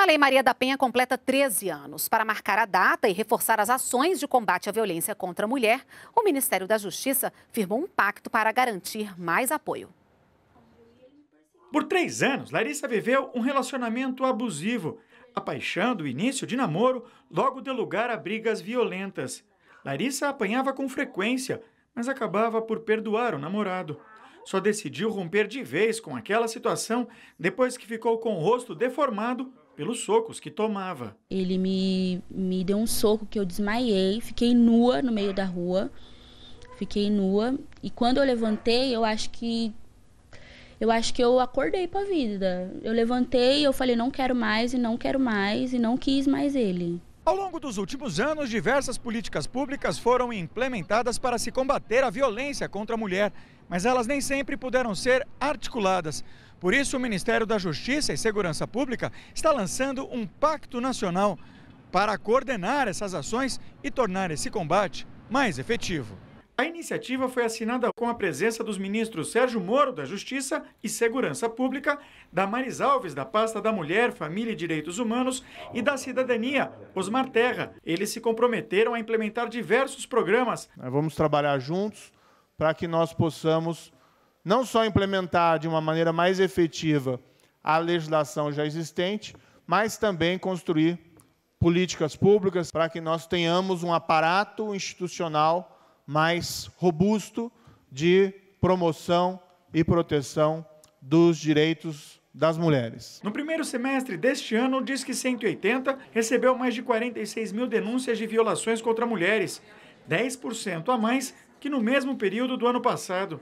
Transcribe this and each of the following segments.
A Lei Maria da Penha completa 13 anos. Para marcar a data e reforçar as ações de combate à violência contra a mulher, o Ministério da Justiça firmou um pacto para garantir mais apoio. Por três anos, Larissa viveu um relacionamento abusivo. A paixão do início de namoro logo deu lugar a brigas violentas. Larissa apanhava com frequência, mas acabava por perdoar o namorado só decidiu romper de vez com aquela situação depois que ficou com o rosto deformado pelos socos que tomava. Ele me, me deu um soco que eu desmaiei, fiquei nua no meio da rua, fiquei nua. E quando eu levantei, eu acho que eu acho que eu acordei para a vida. Eu levantei, eu falei não quero mais e não quero mais e não quis mais ele. Ao longo dos últimos anos, diversas políticas públicas foram implementadas para se combater a violência contra a mulher, mas elas nem sempre puderam ser articuladas. Por isso, o Ministério da Justiça e Segurança Pública está lançando um pacto nacional para coordenar essas ações e tornar esse combate mais efetivo. A iniciativa foi assinada com a presença dos ministros Sérgio Moro, da Justiça e Segurança Pública, da Maris Alves, da pasta da Mulher, Família e Direitos Humanos, e da Cidadania, Osmar Terra. Eles se comprometeram a implementar diversos programas. Vamos trabalhar juntos para que nós possamos não só implementar de uma maneira mais efetiva a legislação já existente, mas também construir políticas públicas para que nós tenhamos um aparato institucional mais robusto de promoção e proteção dos direitos das mulheres. No primeiro semestre deste ano, o Disque 180 recebeu mais de 46 mil denúncias de violações contra mulheres, 10% a mais que no mesmo período do ano passado.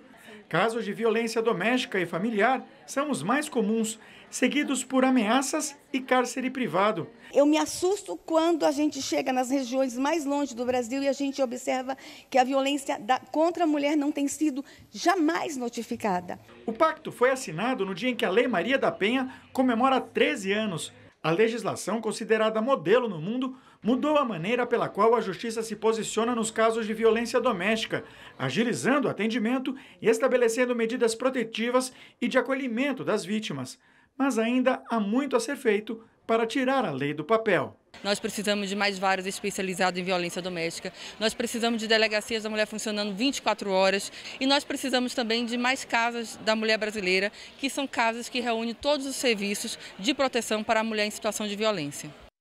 Casos de violência doméstica e familiar são os mais comuns, seguidos por ameaças e cárcere privado. Eu me assusto quando a gente chega nas regiões mais longe do Brasil e a gente observa que a violência da, contra a mulher não tem sido jamais notificada. O pacto foi assinado no dia em que a Lei Maria da Penha comemora 13 anos. A legislação, considerada modelo no mundo, mudou a maneira pela qual a justiça se posiciona nos casos de violência doméstica, agilizando o atendimento e estabelecendo medidas protetivas e de acolhimento das vítimas. Mas ainda há muito a ser feito para tirar a lei do papel. Nós precisamos de mais vários especializados em violência doméstica. Nós precisamos de delegacias da mulher funcionando 24 horas. E nós precisamos também de mais casas da mulher brasileira, que são casas que reúnem todos os serviços de proteção para a mulher em situação de violência.